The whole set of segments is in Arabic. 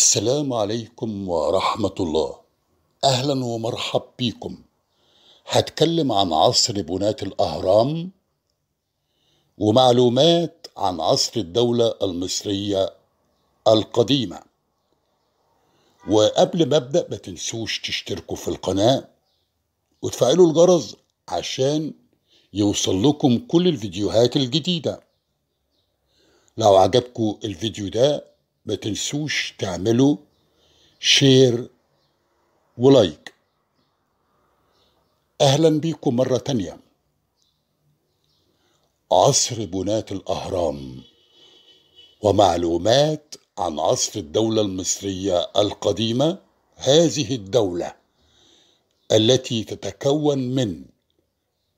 السلام عليكم ورحمة الله أهلا ومرحب بيكم هتكلم عن عصر بناة الأهرام ومعلومات عن عصر الدولة المصرية القديمة وقبل ما أبدأ ما تنسوش تشتركوا في القناة وتفعلوا الجرس عشان يوصل لكم كل الفيديوهات الجديدة لو عجبكم الفيديو ده ما تنسوش تعملوا شير ولايك أهلا بيكم مرة تانية عصر بناة الأهرام ومعلومات عن عصر الدولة المصرية القديمة هذه الدولة التي تتكون من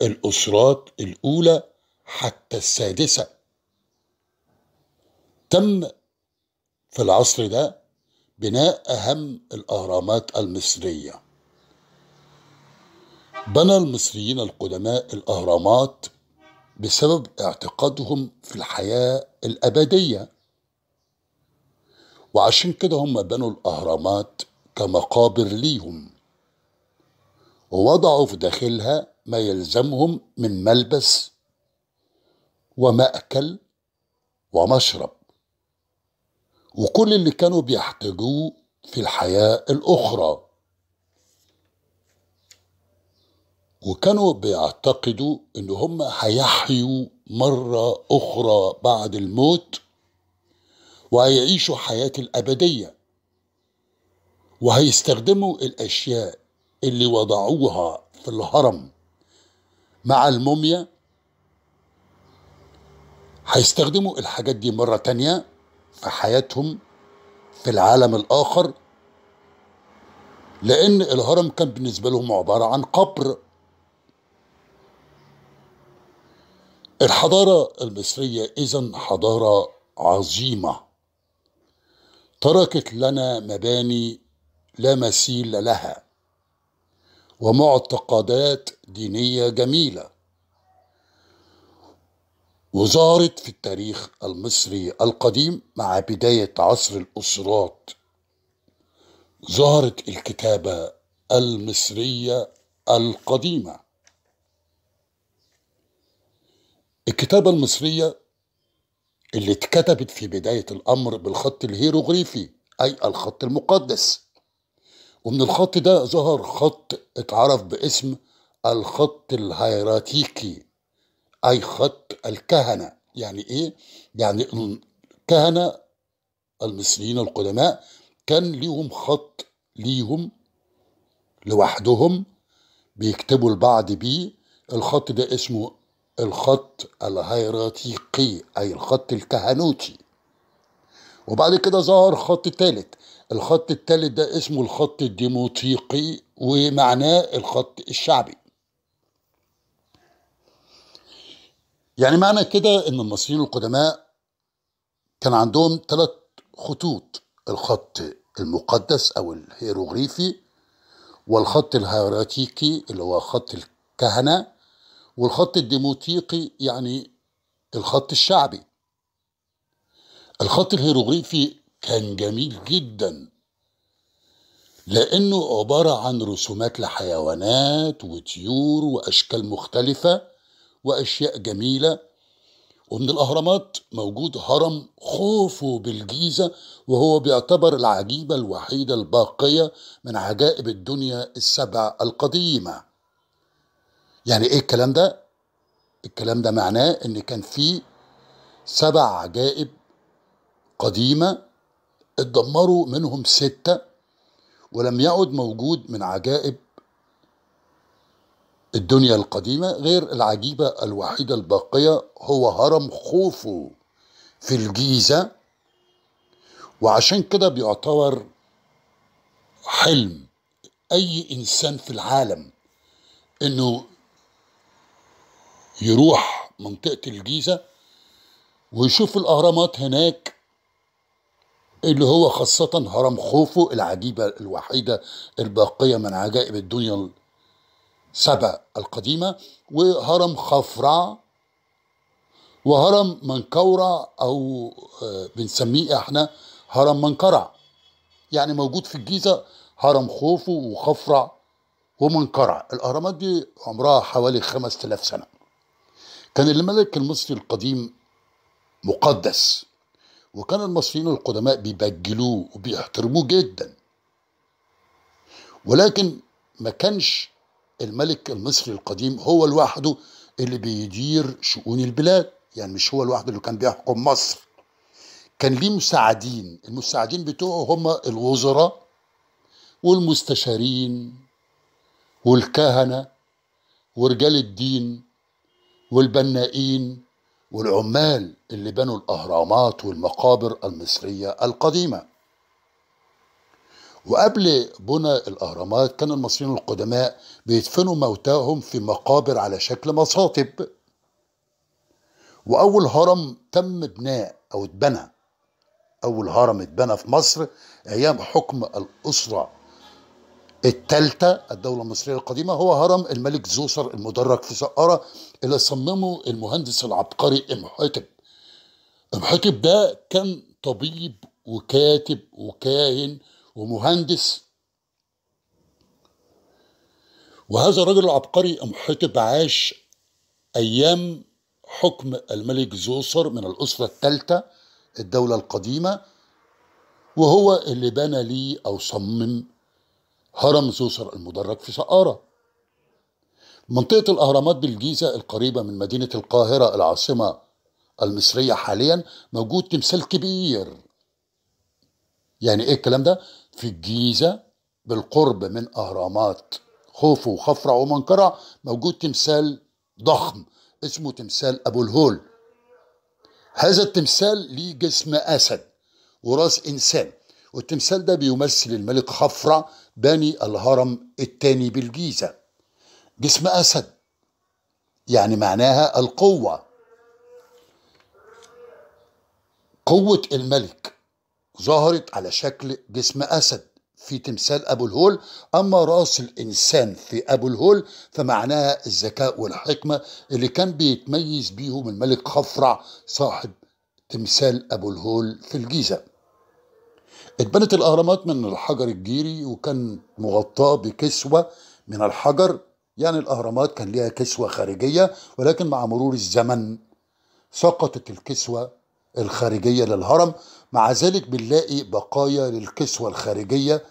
الأسرات الأولى حتى السادسة تم في العصر ده بناء أهم الأهرامات المصرية بنى المصريين القدماء الأهرامات بسبب اعتقادهم في الحياة الأبدية وعشان كده هم بنوا الأهرامات كمقابر ليهم ووضعوا في داخلها ما يلزمهم من ملبس ومأكل ومشرب وكل اللي كانوا بيحتاجوه في الحياة الأخرى وكانوا بيعتقدوا إن هم هيحيوا مرة أخرى بعد الموت وهيعيشوا حياة الأبدية وهيستخدموا الأشياء اللي وضعوها في الهرم مع الموميا هيستخدموا الحاجات دي مرة تانية في حياتهم في العالم الآخر لأن الهرم كان بالنسبة لهم عبارة عن قبر الحضارة المصرية إذا حضارة عظيمة تركت لنا مباني لا مثيل لها ومعتقدات دينية جميلة وظهرت في التاريخ المصري القديم مع بداية عصر الأسرات ظهرت الكتابة المصرية القديمة الكتابة المصرية اللي اتكتبت في بداية الأمر بالخط الهيروغليفي أي الخط المقدس ومن الخط ده ظهر خط اتعرف باسم الخط الهيراتيكي أي خط الكهنة يعني إيه؟ يعني الكهنة المصريين القدماء كان ليهم خط ليهم لوحدهم بيكتبوا البعض بيه الخط ده اسمه الخط الهيراتيقي أي الخط الكهنوتي وبعد كده ظهر خط تالت الخط التالت ده اسمه الخط الديموتيقي ومعناه الخط الشعبي يعني معنى كده ان المصريين القدماء كان عندهم ثلاث خطوط الخط المقدس او الهيروغليفي والخط الهيراتيكي اللي هو خط الكهنه والخط الديموتيقي يعني الخط الشعبي الخط الهيروغليفي كان جميل جدا لانه عباره عن رسومات لحيوانات وطيور واشكال مختلفه وأشياء جميلة ومن الأهرامات موجود هرم خوفو بالجيزة وهو بيعتبر العجيبة الوحيدة الباقية من عجائب الدنيا السبع القديمة يعني إيه الكلام ده؟ الكلام ده معناه إن كان في سبع عجائب قديمة اتدمروا منهم ستة ولم يعد موجود من عجائب الدنيا القديمة غير العجيبة الوحيدة الباقية هو هرم خوفو في الجيزة وعشان كده بيعتبر حلم أي إنسان في العالم إنه يروح منطقة الجيزة ويشوف الأهرامات هناك اللي هو خاصة هرم خوفو العجيبة الوحيدة الباقية من عجائب الدنيا سبأ القديمة وهرم خفرع وهرم منكورة أو آه، بنسميه إحنا هرم منكرع يعني موجود في الجيزة هرم خوفو وخفرع ومنقرع الأهرامات دي عمرها حوالي 5000 سنة كان الملك المصري القديم مقدس وكان المصريين القدماء بيبجلوه وبيحترموه جدا ولكن ما كانش الملك المصري القديم هو لوحده اللي بيدير شؤون البلاد يعني مش هو لوحده اللي كان بيحكم مصر كان ليه مساعدين المساعدين بتوعه هم الوزراء والمستشارين والكهنة ورجال الدين والبنائين والعمال اللي بنوا الأهرامات والمقابر المصرية القديمة وقبل بناء الأهرامات كان المصريين القدماء بيدفنوا موتاهم في مقابر على شكل مصاطب وأول هرم تم بناء أو اتبنى أول هرم اتبنى في مصر أيام حكم الأسرة الثالثة الدولة المصرية القديمة هو هرم الملك زوسر المدرج في سقارة اللي صممه المهندس العبقري ام إمحتب ده كان طبيب وكاتب وكاهن ومهندس وهذا الرجل العبقري امحتب عاش ايام حكم الملك زوسر من الاسره الثالثه الدوله القديمه وهو اللي بنى لي او صمم هرم زوسر المدرج في سقاره منطقه الاهرامات بالجيزه القريبه من مدينه القاهره العاصمه المصريه حاليا موجود تمثال كبير يعني ايه الكلام ده في الجيزة بالقرب من أهرامات خوفو وخفرع ومنقرع موجود تمثال ضخم اسمه تمثال أبو الهول هذا التمثال ليه جسم أسد وراس إنسان والتمثال ده بيمثل الملك خفرع بني الهرم الثاني بالجيزة جسم أسد يعني معناها القوة قوة الملك ظهرت على شكل جسم أسد في تمثال أبو الهول أما رأس الإنسان في أبو الهول فمعناها الذكاء والحكمة اللي كان بيتميز بيهم الملك خفرع صاحب تمثال أبو الهول في الجيزة اتبنت الأهرامات من الحجر الجيري وكان مغطاة بكسوة من الحجر يعني الأهرامات كان ليها كسوة خارجية ولكن مع مرور الزمن سقطت الكسوة الخارجية للهرم مع ذلك بنلاقي بقايا للكسوة الخارجية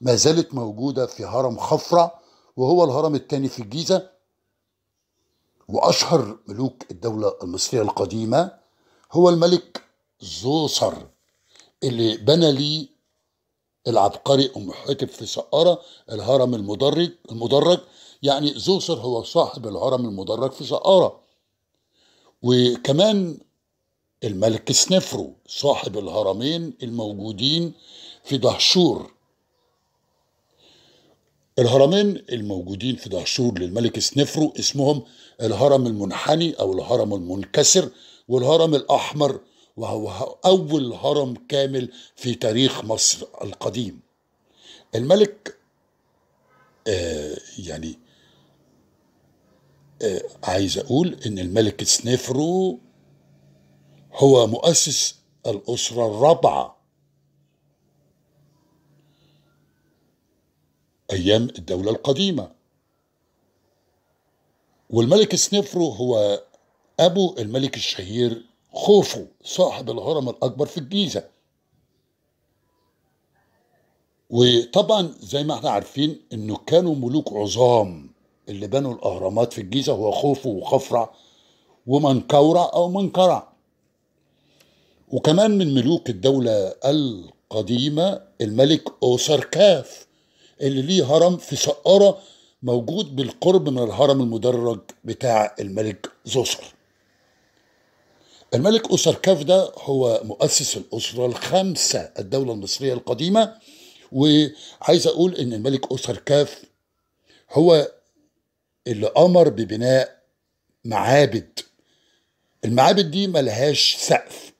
ما زالت موجودة في هرم خفرع وهو الهرم الثاني في الجيزة وأشهر ملوك الدولة المصرية القديمة هو الملك زوسر اللي بنى لي العبقري أم حتب في سقارة الهرم المدرج المدرج يعني زوسر هو صاحب الهرم المدرج في سقارة وكمان الملك سنفرو صاحب الهرمين الموجودين في دهشور الهرمين الموجودين في دهشور للملك سنفرو اسمهم الهرم المنحني أو الهرم المنكسر والهرم الأحمر وهو أول هرم كامل في تاريخ مصر القديم الملك آه يعني آه عايز أقول إن الملك سنفرو هو مؤسس الأسرة الرابعة أيام الدولة القديمة والملك سنفرو هو أبو الملك الشهير خوفو صاحب الهرم الأكبر في الجيزة وطبعا زي ما احنا عارفين انه كانوا ملوك عظام اللي بنوا الاهرامات في الجيزه هو خوفو وخفرع ومنكوره او منكرع وكمان من ملوك الدولة القديمة الملك أوسركاف اللي ليه هرم في سقارة موجود بالقرب من الهرم المدرج بتاع الملك زوسر الملك أوسركاف ده هو مؤسس الأسرة الخامسة الدولة المصرية القديمة وعايز أقول إن الملك أوسركاف هو اللي أمر ببناء معابد المعابد دي ملهاش سقف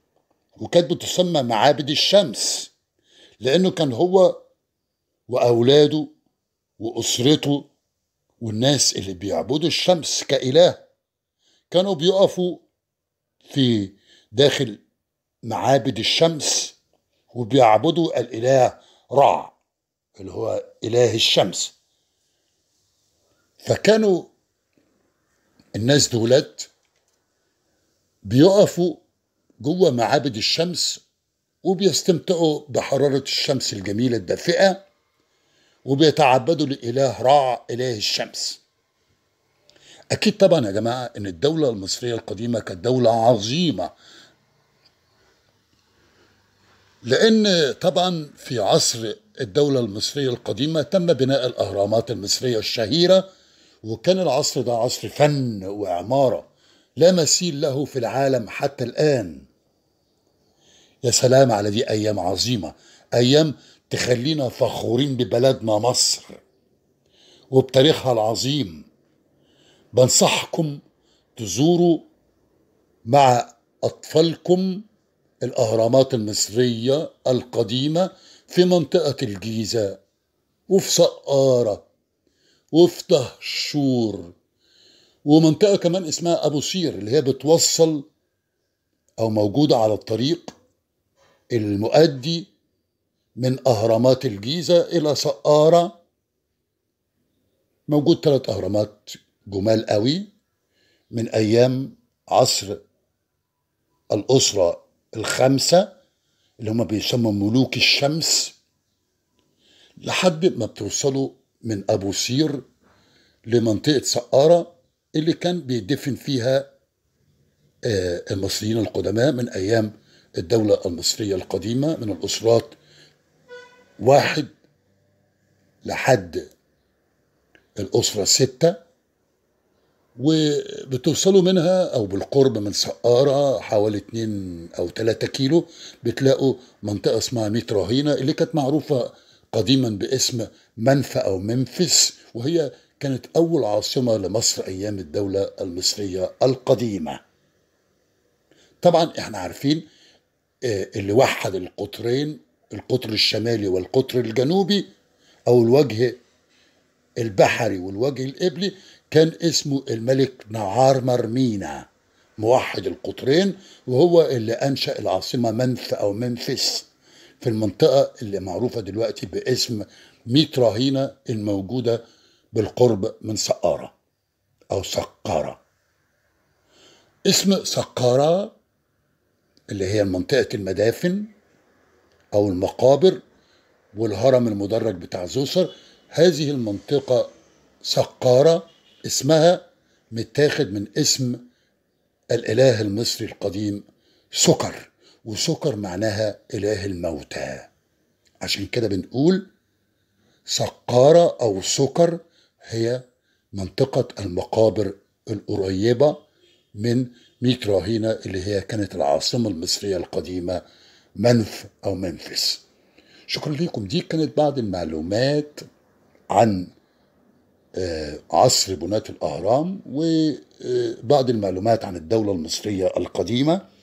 وكانت بتسمى معابد الشمس لأنه كان هو وأولاده وأسرته والناس اللي بيعبدوا الشمس كإله كانوا بيقفوا في داخل معابد الشمس وبيعبدوا الإله رع اللي هو إله الشمس فكانوا الناس دولت بيقفوا جوه معابد الشمس وبيستمتعوا بحرارة الشمس الجميلة الدافئة وبيتعبدوا لإله رع إله الشمس أكيد طبعا يا جماعة إن الدولة المصرية القديمة كانت دولة عظيمة لأن طبعا في عصر الدولة المصرية القديمة تم بناء الأهرامات المصرية الشهيرة وكان العصر ده عصر فن وعمارة لا مثيل له في العالم حتى الآن يا سلام على دي أيام عظيمة أيام تخلينا فخورين ببلدنا مصر وبتاريخها العظيم بنصحكم تزوروا مع أطفالكم الأهرامات المصرية القديمة في منطقة الجيزة وفي سقارة وفي دهشور ومنطقة كمان اسمها أبو سير اللي هي بتوصل أو موجودة على الطريق المؤدي من أهرامات الجيزة إلى سقارة موجود ثلاث أهرامات جمال قوي من أيام عصر الأسرة الخمسة اللي هما بيسموا ملوك الشمس لحد ما بتوصلوا من أبو سير لمنطقة سقارة اللي كان بيدفن فيها آه، المصريين القدماء من أيام الدولة المصرية القديمة من الأسرات واحد لحد الأسرة ستة وبتوصلوا منها أو بالقرب من سقارة حوالي اتنين أو تلاتة كيلو بتلاقوا منطقة اسمها ميت رهينة اللي كانت معروفة قديما باسم منفى أو منفس وهي كانت أول عاصمة لمصر أيام الدولة المصرية القديمة طبعا احنا عارفين آه، اللي وحد القطرين القطر الشمالي والقطر الجنوبي أو الوجه البحري والوجه الإبلي كان اسمه الملك نعار مرمينا موحد القطرين وهو اللي أنشأ العاصمة منف أو منفس في المنطقة اللي معروفة دلوقتي باسم ميت راهينة الموجودة بالقرب من سقارة أو سقارة اسم سقارة اللي هي منطقة المدافن أو المقابر والهرم المدرج بتاع زوسر هذه المنطقة سقارة اسمها متاخد من اسم الإله المصري القديم سكر وسكر معناها إله الموتى عشان كده بنقول سقارة أو سكر هي منطقة المقابر القريبة من ميكراهينا اللي هي كانت العاصمة المصرية القديمة منف أو منفس شكرا لكم دي كانت بعض المعلومات عن آه، عصر بناة الأهرام وبعض آه، المعلومات عن الدولة المصرية القديمة